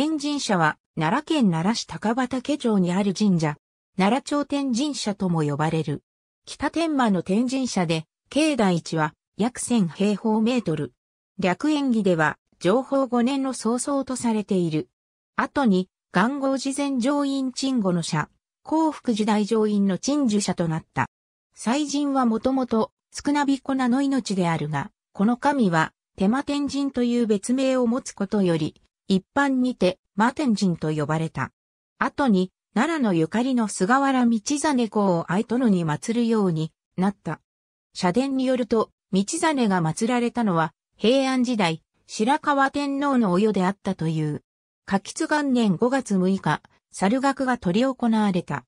天神社は、奈良県奈良市高畑町にある神社、奈良町天神社とも呼ばれる。北天満の天神社で、境内地は約1000平方メートル。略演技では、情報5年の早々とされている。後に、元号事前上院鎮護の社、幸福時代上院の鎮守社となった。祭神はもともと、少なびこなの命であるが、この神は、手間天神という別名を持つことより、一般にて、マテン人と呼ばれた。後に、奈良のゆかりの菅原道真公を愛殿に祀るようになった。社殿によると、道真が祀られたのは、平安時代、白河天皇のお世であったという。夏吉元年5月6日、猿楽が取り行われた。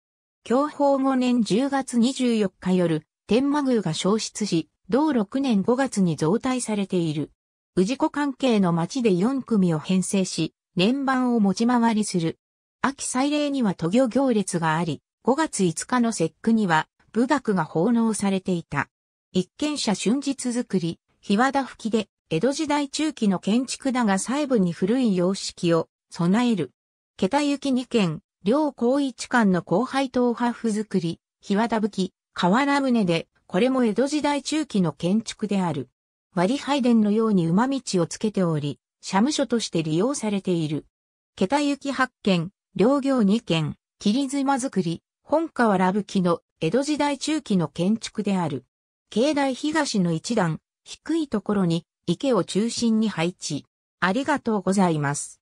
享保5年10月24日夜、天満宮が消失し、同6年5月に増大されている。治湖関係の町で4組を編成し、年番を持ち回りする。秋祭礼には渡御行列があり、5月5日の節句には、部学が奉納されていた。一軒者春日作り、日和田吹きで、江戸時代中期の建築だが細部に古い様式を備える。桁行き二軒、両高一間の後輩東派府作り、日和田吹き、河原船で、これも江戸時代中期の建築である。割配電のように馬道をつけており、社務所として利用されている。桁行雪発見、両行2軒、霧妻作り、本川ラブキの江戸時代中期の建築である。境内東の一段、低いところに池を中心に配置。ありがとうございます。